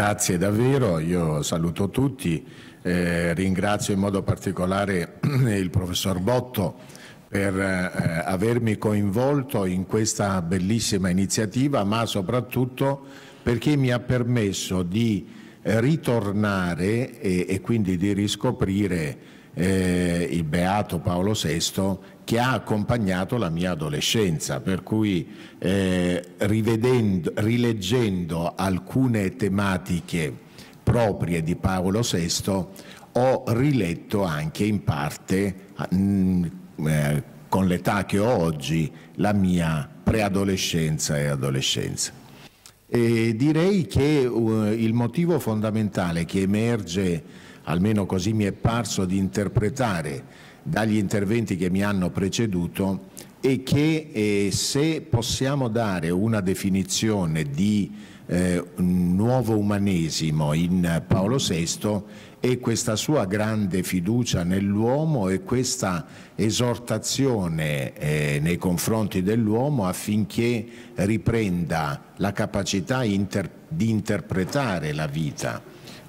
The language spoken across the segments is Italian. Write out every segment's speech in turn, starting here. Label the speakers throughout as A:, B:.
A: Grazie davvero, io saluto tutti, eh, ringrazio in modo particolare il professor Botto per eh, avermi coinvolto in questa bellissima iniziativa, ma soprattutto perché mi ha permesso di ritornare e, e quindi di riscoprire eh, il beato Paolo VI che ha accompagnato la mia adolescenza, per cui eh, rileggendo alcune tematiche proprie di Paolo VI ho riletto anche in parte, mh, eh, con l'età che ho oggi, la mia preadolescenza e adolescenza. E direi che uh, il motivo fondamentale che emerge, almeno così mi è parso di interpretare, dagli interventi che mi hanno preceduto e che eh, se possiamo dare una definizione di eh, nuovo umanesimo in Paolo VI è questa sua grande fiducia nell'uomo e questa esortazione eh, nei confronti dell'uomo affinché riprenda la capacità inter di interpretare la vita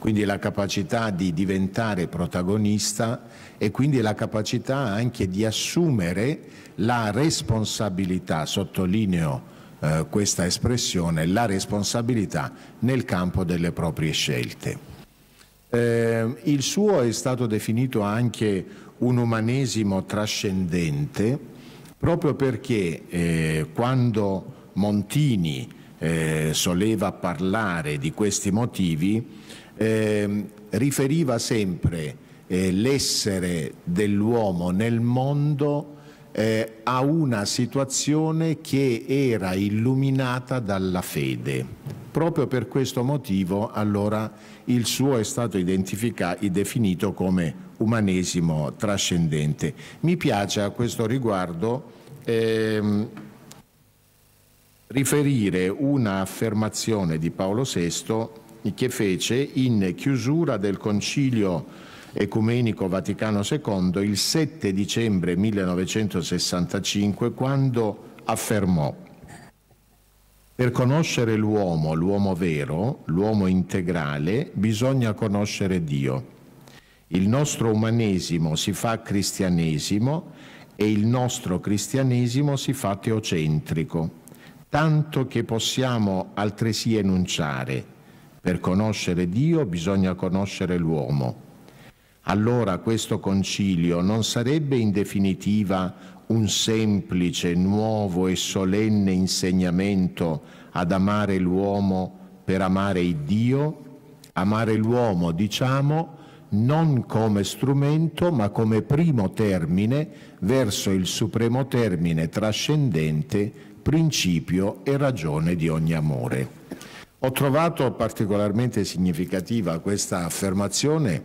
A: quindi la capacità di diventare protagonista e quindi la capacità anche di assumere la responsabilità, sottolineo eh, questa espressione, la responsabilità nel campo delle proprie scelte. Eh, il suo è stato definito anche un umanesimo trascendente proprio perché eh, quando Montini eh, soleva parlare di questi motivi, eh, riferiva sempre eh, l'essere dell'uomo nel mondo eh, a una situazione che era illuminata dalla fede. Proprio per questo motivo allora il suo è stato definito come umanesimo trascendente. Mi piace a questo riguardo ehm, riferire una affermazione di Paolo VI che fece in chiusura del concilio ecumenico Vaticano II il 7 dicembre 1965 quando affermò per conoscere l'uomo, l'uomo vero, l'uomo integrale, bisogna conoscere Dio. Il nostro umanesimo si fa cristianesimo e il nostro cristianesimo si fa teocentrico tanto che possiamo altresì enunciare. Per conoscere Dio bisogna conoscere l'uomo. Allora questo concilio non sarebbe in definitiva un semplice, nuovo e solenne insegnamento ad amare l'uomo per amare il Dio? Amare l'uomo, diciamo, non come strumento ma come primo termine verso il supremo termine trascendente principio e ragione di ogni amore. Ho trovato particolarmente significativa questa affermazione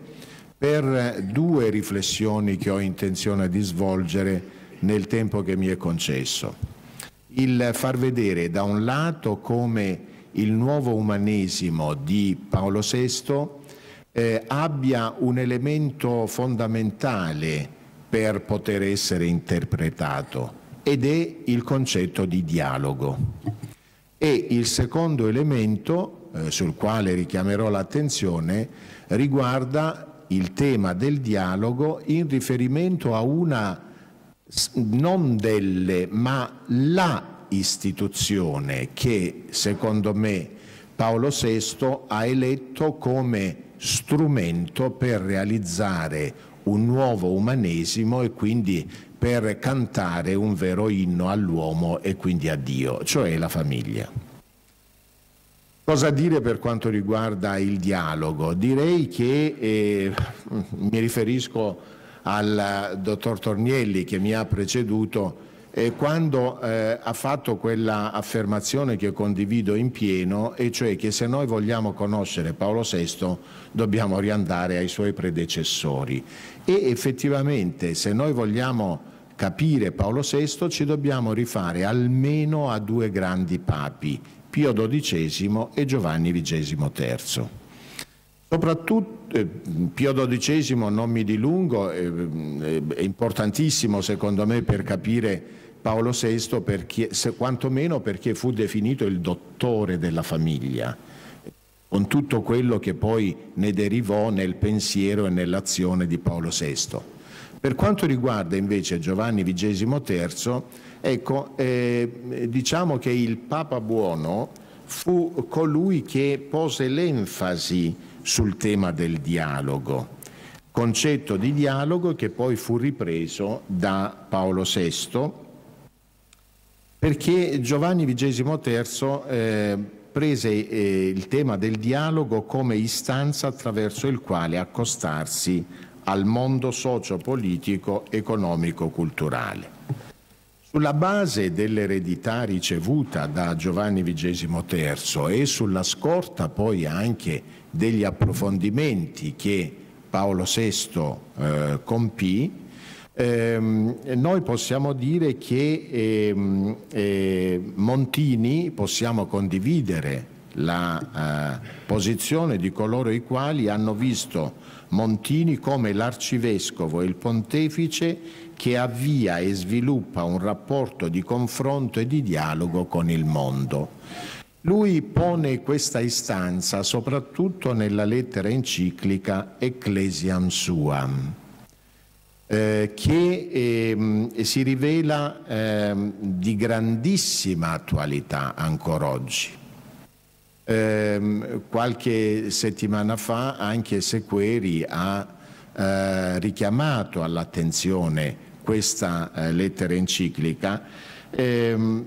A: per due riflessioni che ho intenzione di svolgere nel tempo che mi è concesso. Il far vedere da un lato come il nuovo umanesimo di Paolo VI eh, abbia un elemento fondamentale per poter essere interpretato, ed è il concetto di dialogo. E il secondo elemento eh, sul quale richiamerò l'attenzione riguarda il tema del dialogo in riferimento a una non delle ma la istituzione che secondo me Paolo VI ha eletto come strumento per realizzare un nuovo umanesimo e quindi per cantare un vero inno all'uomo e quindi a Dio, cioè la famiglia. Cosa dire per quanto riguarda il dialogo? Direi che eh, mi riferisco al dottor Tornielli che mi ha preceduto eh, quando eh, ha fatto quella affermazione che condivido in pieno, e cioè che se noi vogliamo conoscere Paolo VI dobbiamo riandare ai suoi predecessori. E effettivamente se noi vogliamo capire Paolo VI ci dobbiamo rifare almeno a due grandi papi, Pio XII e Giovanni XXIII. Soprattutto eh, Pio XII, non mi dilungo, eh, eh, è importantissimo secondo me per capire Paolo VI, perché, se, quantomeno perché fu definito il dottore della famiglia, con tutto quello che poi ne derivò nel pensiero e nell'azione di Paolo VI. Per quanto riguarda invece Giovanni XXIII, ecco, eh, diciamo che il Papa Buono fu colui che pose l'enfasi sul tema del dialogo, concetto di dialogo che poi fu ripreso da Paolo VI, perché Giovanni XXIII eh, prese eh, il tema del dialogo come istanza attraverso il quale accostarsi al mondo socio-politico, economico-culturale. Sulla base dell'eredità ricevuta da Giovanni XXIII e sulla scorta poi anche degli approfondimenti che Paolo VI eh, compì, ehm, noi possiamo dire che ehm, eh, Montini, possiamo condividere la eh, posizione di coloro i quali hanno visto Montini come l'arcivescovo e il pontefice che avvia e sviluppa un rapporto di confronto e di dialogo con il mondo. Lui pone questa istanza soprattutto nella lettera enciclica Ecclesiam Suam, eh, che eh, si rivela eh, di grandissima attualità ancora oggi eh, qualche settimana fa anche Sequeri ha eh, richiamato all'attenzione questa eh, lettera enciclica ehm,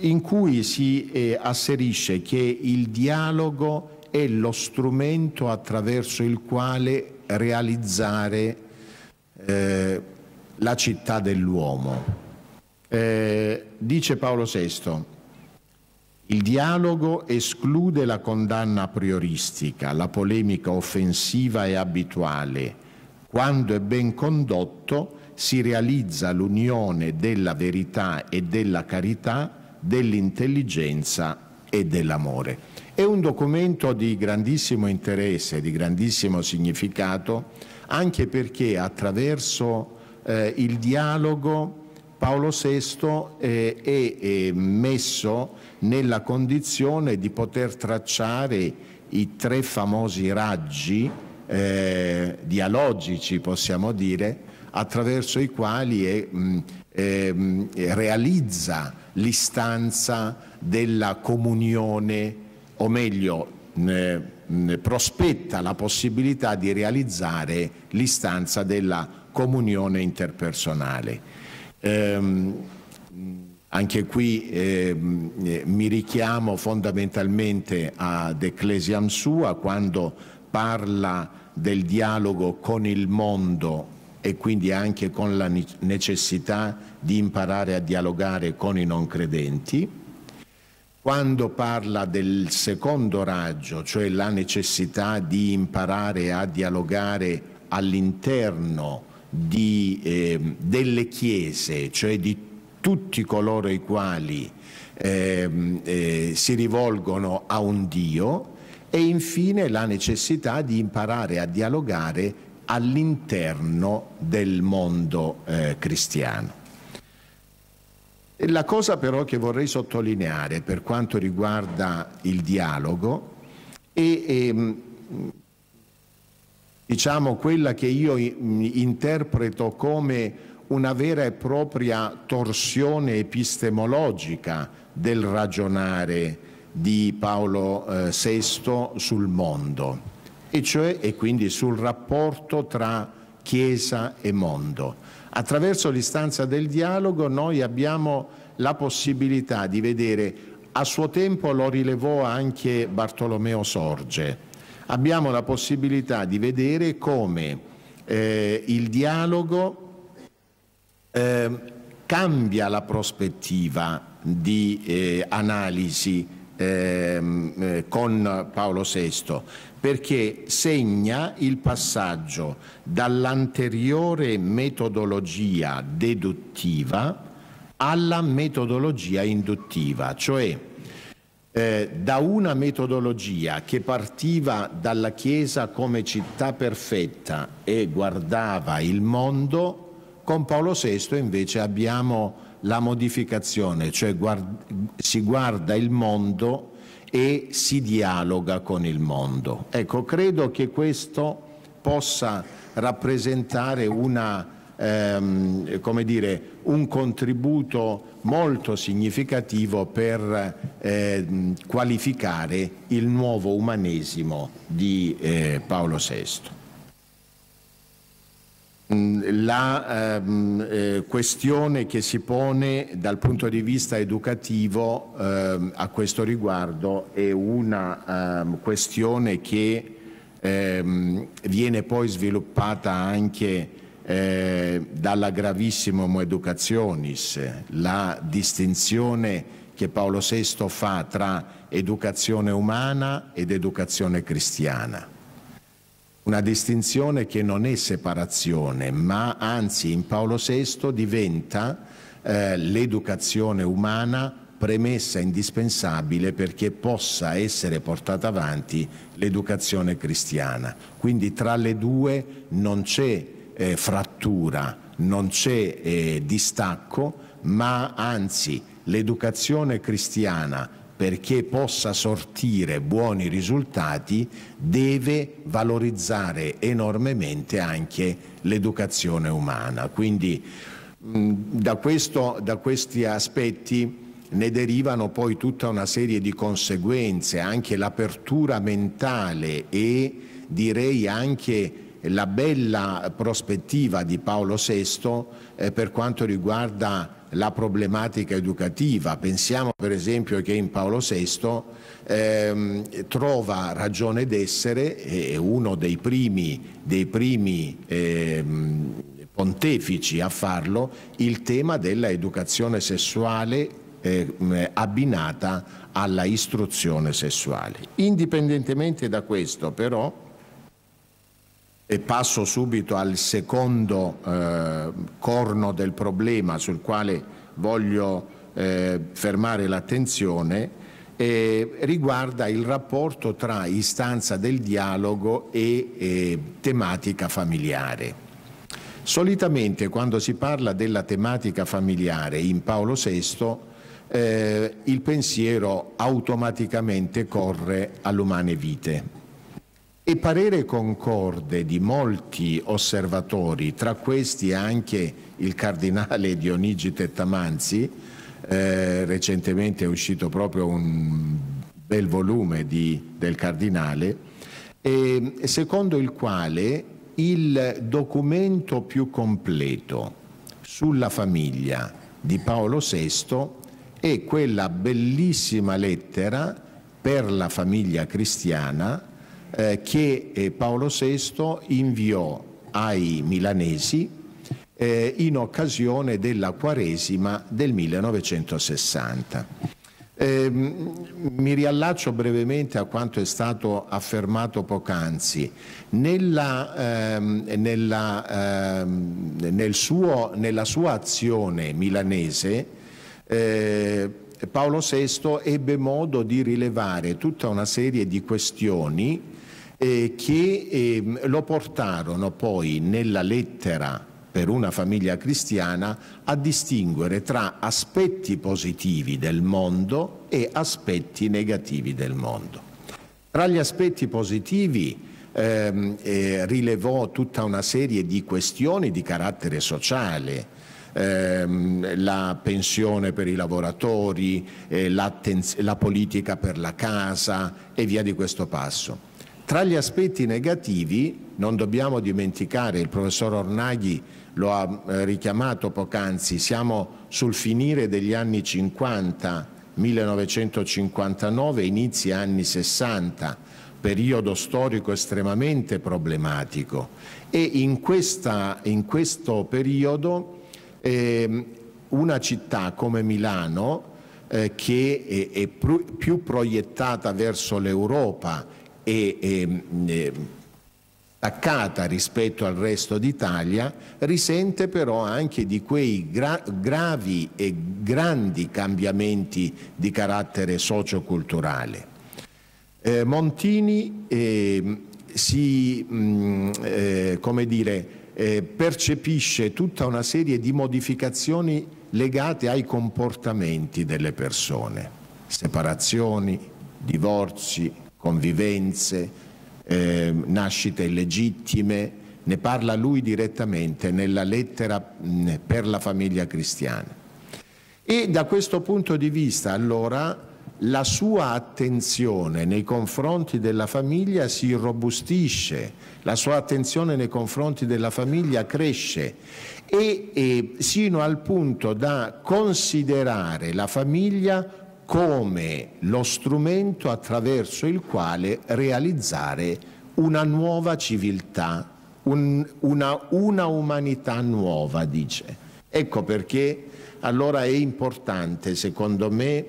A: in cui si eh, asserisce che il dialogo è lo strumento attraverso il quale realizzare eh, la città dell'uomo. Eh, dice Paolo VI, il dialogo esclude la condanna prioristica, la polemica offensiva e abituale. Quando è ben condotto si realizza l'unione della verità e della carità, dell'intelligenza e dell'amore. È un documento di grandissimo interesse, di grandissimo significato, anche perché attraverso eh, il dialogo Paolo VI eh, è eh, messo nella condizione di poter tracciare i tre famosi raggi eh, dialogici, possiamo dire, attraverso i quali è, mh, mm, è, mm, realizza l'istanza della comunione, o meglio, mh, prospetta la possibilità di realizzare l'istanza della comunione interpersonale. Ehm, anche qui ehm, eh, mi richiamo fondamentalmente ad Ecclesiam Sua quando parla del dialogo con il mondo e quindi anche con la necessità di imparare a dialogare con i non credenti. Quando parla del secondo raggio, cioè la necessità di imparare a dialogare all'interno di, eh, delle chiese, cioè di tutti coloro i quali ehm, eh, si rivolgono a un Dio e infine la necessità di imparare a dialogare all'interno del mondo eh, cristiano. La cosa però che vorrei sottolineare per quanto riguarda il dialogo è, è ehm, diciamo, quella che io interpreto come una vera e propria torsione epistemologica del ragionare di Paolo VI eh, sul mondo, e, cioè, e quindi sul rapporto tra Chiesa e mondo. Attraverso l'istanza del dialogo noi abbiamo la possibilità di vedere, a suo tempo lo rilevò anche Bartolomeo Sorge, abbiamo la possibilità di vedere come eh, il dialogo eh, cambia la prospettiva di eh, analisi ehm, eh, con Paolo VI perché segna il passaggio dall'anteriore metodologia deduttiva alla metodologia induttiva, cioè eh, da una metodologia che partiva dalla Chiesa come città perfetta e guardava il mondo, con Paolo VI invece abbiamo la modificazione, cioè guard- si guarda il mondo e si dialoga con il mondo. Ecco, credo che questo possa rappresentare una ehm, come dire, un contributo molto significativo per ehm, qualificare il nuovo umanesimo di eh, Paolo VI. Mm, la ehm, eh, questione che si pone dal punto di vista educativo ehm, a questo riguardo è una ehm, questione che ehm, viene poi sviluppata anche eh, dalla gravissima educationis, la distinzione che Paolo VI fa tra educazione umana ed educazione cristiana. Una distinzione che non è separazione, ma anzi in Paolo VI diventa eh, l'educazione umana premessa indispensabile perché possa essere portata avanti l'educazione cristiana. Quindi tra le due non c'è eh, frattura, non c'è eh, distacco, ma anzi l'educazione cristiana perché possa sortire buoni risultati deve valorizzare enormemente anche l'educazione umana. Quindi mm, da, questo, da questi aspetti ne derivano poi tutta una serie di conseguenze, anche l'apertura mentale e direi anche la bella prospettiva di Paolo VI eh, per quanto riguarda la problematica educativa. Pensiamo per esempio che in Paolo VI ehm, trova ragione d'essere, è uno dei primi, dei primi ehm, pontefici a farlo, il tema dell'educazione sessuale eh, abbinata alla istruzione sessuale. Indipendentemente da questo però e passo subito al secondo eh, corno del problema sul quale voglio eh, fermare l'attenzione, eh, riguarda il rapporto tra istanza del dialogo e tematica familiare. Solitamente quando si parla della tematica familiare in Paolo VI eh, il pensiero automaticamente corre all'umane vite e parere concorde di molti osservatori, tra questi anche il cardinale Dionigi Tettamanzi, eh, recentemente è uscito proprio un bel volume di, del cardinale, eh, secondo il quale il documento più completo sulla famiglia di Paolo VI è quella bellissima lettera per la famiglia cristiana eh, che eh, Paolo VI inviò ai milanesi eh, in occasione della Quaresima del 1960. Eh, mi riallaccio brevemente a quanto è stato affermato poc'anzi. Ehm, ehm, nel nella sua azione milanese eh, Paolo VI ebbe modo di rilevare tutta una serie di questioni eh, che eh, lo portarono poi nella lettera per una famiglia cristiana a distinguere tra aspetti positivi del mondo e aspetti negativi del mondo. Tra gli aspetti positivi ehm, eh, rilevò tutta una serie di questioni di carattere sociale, ehm, la pensione per i lavoratori, eh, la politica per la casa e via di questo passo. Tra gli aspetti negativi non dobbiamo dimenticare, il professor Ornaghi lo ha eh, richiamato poc'anzi, siamo sul finire degli anni 50, 1959, inizi anni 60, periodo storico estremamente problematico e in, questa, in questo periodo eh, una città come Milano eh, che è, è, più proiettata verso l'Europa e, e, e attaccata rispetto al resto d'Italia, risente però anche di quei gra gravi e grandi cambiamenti di carattere socioculturale. Eh, Montini eh, si, mh, mm, eh, come dire, eh, percepisce tutta una serie di modificazioni legate ai comportamenti delle persone, separazioni, divorzi, convivenze, eh, nascite illegittime, ne parla lui direttamente nella lettera mh, per la famiglia cristiana. E da questo punto di vista allora la sua attenzione nei confronti della famiglia si robustisce, la sua attenzione nei confronti della famiglia cresce e, e sino al punto da considerare la famiglia come lo strumento attraverso il quale realizzare una nuova civiltà, un, una, una umanità nuova, dice. Ecco perché allora è importante, secondo me,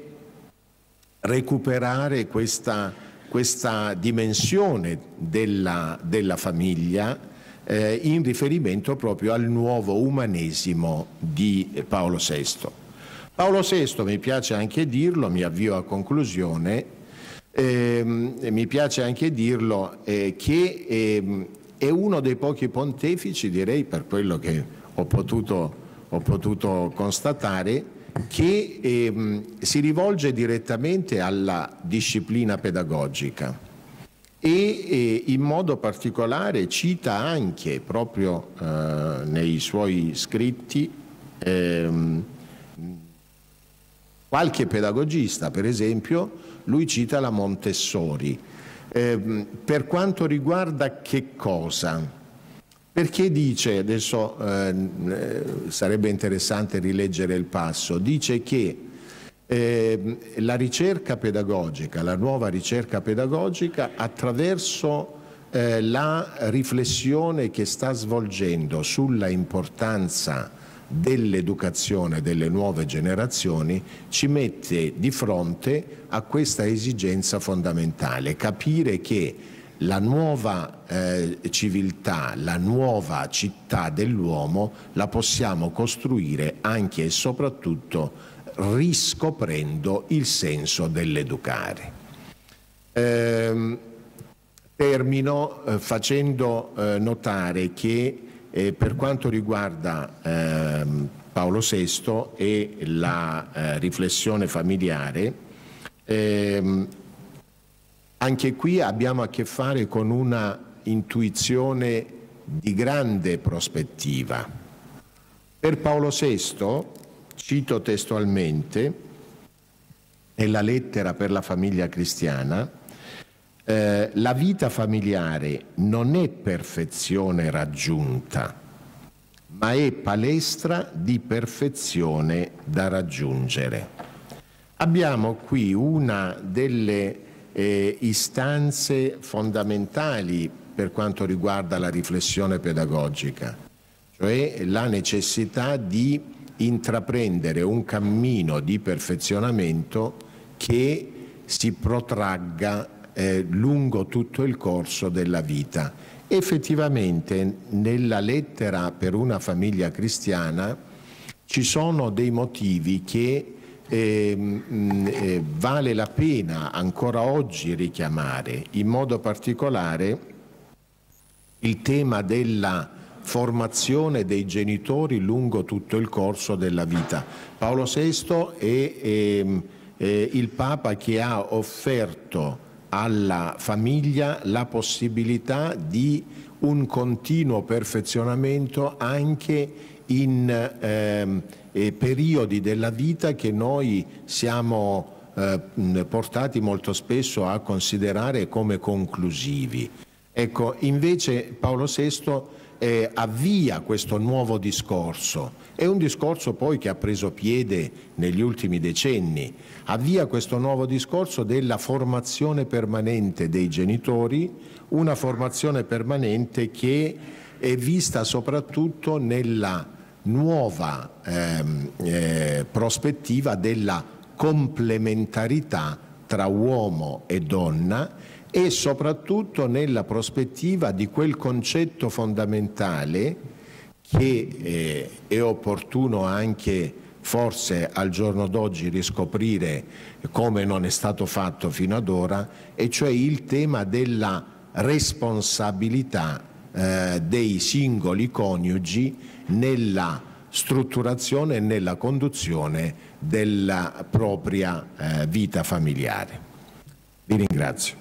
A: recuperare questa, questa dimensione della, della famiglia eh, in riferimento proprio al nuovo umanesimo di Paolo VI. Paolo VI, mi piace anche dirlo, mi avvio a conclusione, ehm, mi piace anche dirlo eh, che ehm, è uno dei pochi pontefici, direi per quello che ho potuto, ho potuto constatare, che ehm, si rivolge direttamente alla disciplina pedagogica e, e eh, in modo particolare cita anche proprio eh, nei suoi scritti ehm, Qualche pedagogista, per esempio, lui cita la Montessori. Eh, per quanto riguarda che cosa? Perché dice, adesso ehm, eh, sarebbe interessante rileggere il passo, dice che eh, la ricerca pedagogica, la nuova ricerca pedagogica attraverso eh, la riflessione che sta svolgendo sulla importanza dell'educazione delle nuove generazioni ci mette di fronte a questa esigenza fondamentale, capire che la nuova eh, civiltà, la nuova città dell'uomo la possiamo costruire anche e soprattutto riscoprendo il senso dell'educare. Eh, termino eh, facendo eh, notare che e per quanto riguarda ehm, Paolo VI e la eh, riflessione familiare, ehm, anche qui abbiamo a che fare con una intuizione di grande prospettiva. Per Paolo VI, cito testualmente, nella lettera per la famiglia cristiana, eh, la vita familiare non è perfezione raggiunta, ma è palestra di perfezione da raggiungere. Abbiamo qui una delle eh, istanze fondamentali per quanto riguarda la riflessione pedagogica, cioè la necessità di intraprendere un cammino di perfezionamento che si protragga eh, lungo tutto il corso della vita. Effettivamente nella lettera per una famiglia cristiana ci sono dei motivi che ehm, eh, mh, vale la pena ancora oggi richiamare, in modo particolare il tema della formazione dei genitori lungo tutto il corso della vita. Paolo VI è, è, ehm, è il Papa che ha offerto alla famiglia la possibilità di un continuo perfezionamento anche in ehm, eh, periodi della vita che noi siamo eh, portati molto spesso a considerare come conclusivi. Ecco, invece Paolo VI eh, avvia questo nuovo discorso, è un discorso poi che ha preso piede negli ultimi decenni, avvia questo nuovo discorso della formazione permanente dei genitori, una formazione permanente che è vista soprattutto nella nuova ehm, eh, prospettiva della complementarità tra uomo e donna e soprattutto nella prospettiva di quel concetto fondamentale che eh, è opportuno anche forse al giorno d'oggi riscoprire come non è stato fatto fino ad ora, e cioè il tema della responsabilità eh, dei singoli coniugi nella strutturazione e nella conduzione della propria eh, vita familiare. Vi ringrazio.